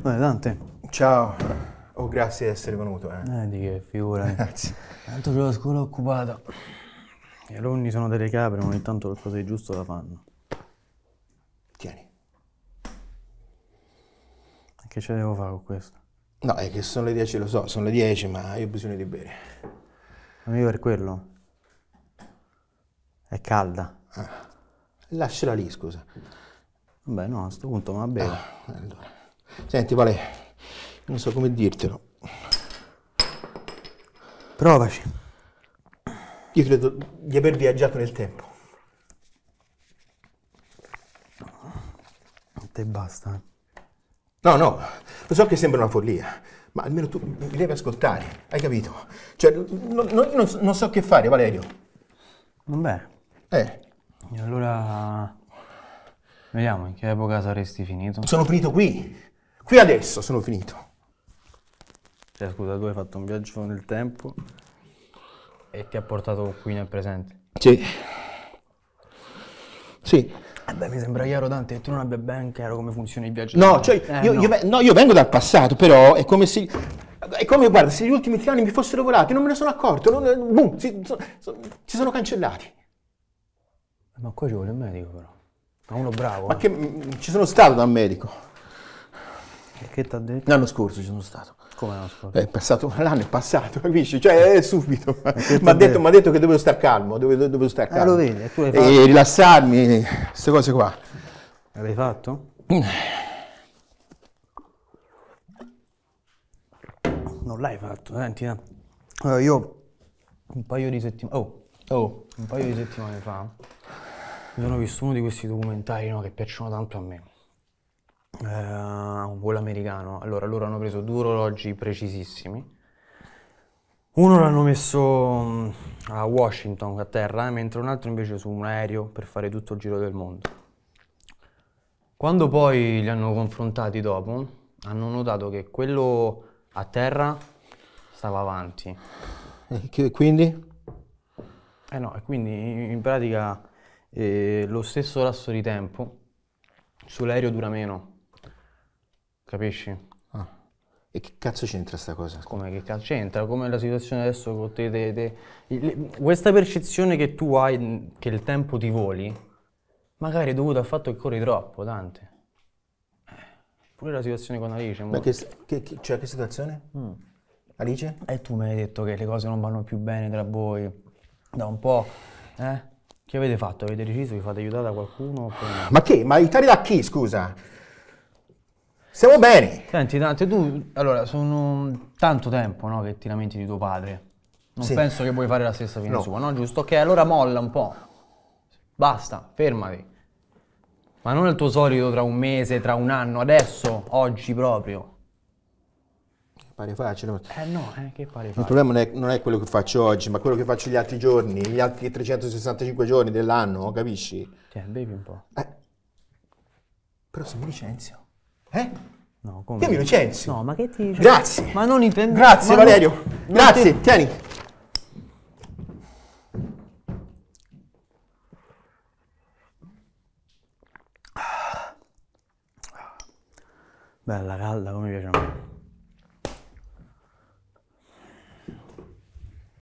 Buone Dante. Ciao. Oh, grazie di essere venuto. Eh, eh di che figura. grazie. Tanto c'è la scuola occupata. Gli alunni sono delle capre, ma ogni tanto qualcosa di giusto la fanno. Tieni. che ce devo fare con questo? No, è che sono le 10, lo so, sono le 10, ma io ho bisogno di bere. Ma io per quello. È calda. Ah. Lasciala lì, scusa. Vabbè, no, a questo punto va bene. Ah, allora. Senti, Vale, non so come dirtelo. Provaci. Io credo di aver viaggiato nel tempo. A te basta. No, no, lo so che sembra una follia, ma almeno tu mi devi ascoltare, hai capito? Cioè, no, no, io non, non so che fare, Valerio. Vabbè. Eh. E allora... Vediamo in che epoca saresti finito. Sono finito qui. Qui adesso sono finito. Cioè, scusa, tu hai fatto un viaggio nel tempo e ti ha portato qui nel presente. Sì. Sì. Eh beh, mi sembra chiaro Dante che tu non abbia ben chiaro come funziona il viaggio. No, cioè, eh, io, no. Io, no, io vengo dal passato, però è come se è come guarda, se gli ultimi tre anni mi fossero volati, non me ne sono accorto, non, boom, si, so, so, si sono cancellati. Eh, ma qua ci vuole un medico però. Ma uno bravo. Ma eh. che, mm, ci sono stato da un medico. Perché ti ha detto? L'anno scorso ci sono stato. Come l'anno scorso? Eh, è passato, l'anno è passato, capisci? Cioè, è subito. Mi ha detto, detto, che dovevo star calmo, dovevo, dovevo star eh, calmo. Eh, lo vedi, e tu hai fatto. E rilassarmi, queste cose qua. L'hai fatto? Non l'hai fatto, eh, senti, eh. Allora, io un paio di settimane... Oh, oh, un paio di settimane fa mi sono visto uno di questi documentari no, che piacciono tanto a me eh, un volo americano. Allora, loro hanno preso due orologi precisissimi. Uno l'hanno messo mm, a Washington, a terra, eh, mentre un altro invece su un aereo per fare tutto il giro del mondo. Quando poi li hanno confrontati dopo, hanno notato che quello a terra stava avanti. E quindi? Eh no, e quindi in pratica eh, lo stesso lasso di tempo sull'aereo dura meno Capisci? Ah. E che cazzo c'entra questa cosa? Come che cazzo c'entra? Come la situazione adesso con te, te, te. questa percezione che tu hai che il tempo ti voli, magari è dovuta al fatto che corri troppo, tante. Eh, pure la situazione con Alice. Ma che, che, che, cioè, che situazione? Mm. Alice? E tu mi hai detto che le cose non vanno più bene tra voi da un po', eh? Che avete fatto? Avete deciso che fate aiutare da qualcuno? Oppure... Ma che? Ma aiutare da chi, scusa? Siamo bene. Senti, Dante, tu, allora, sono tanto tempo no, che ti lamenti di tuo padre. Non sì. penso che vuoi fare la stessa fine no. sua, no? Giusto? Ok, allora molla un po'. Basta, fermati. Ma non il tuo solito tra un mese, tra un anno, adesso, oggi proprio. Pare facile. Eh no, eh, che pare facile. Il problema non è, non è, quello che faccio oggi, ma quello che faccio gli altri giorni, gli altri 365 giorni dell'anno, capisci? Cioè, bevi un po'. Eh. Però se mi licenzio. Eh? No, come? Io mi licenzi. No, ma che ti... Grazie. Ma non intendo... Grazie, ma Valerio. Non... Grazie, ti... tieni. Bella calda, come piace a me.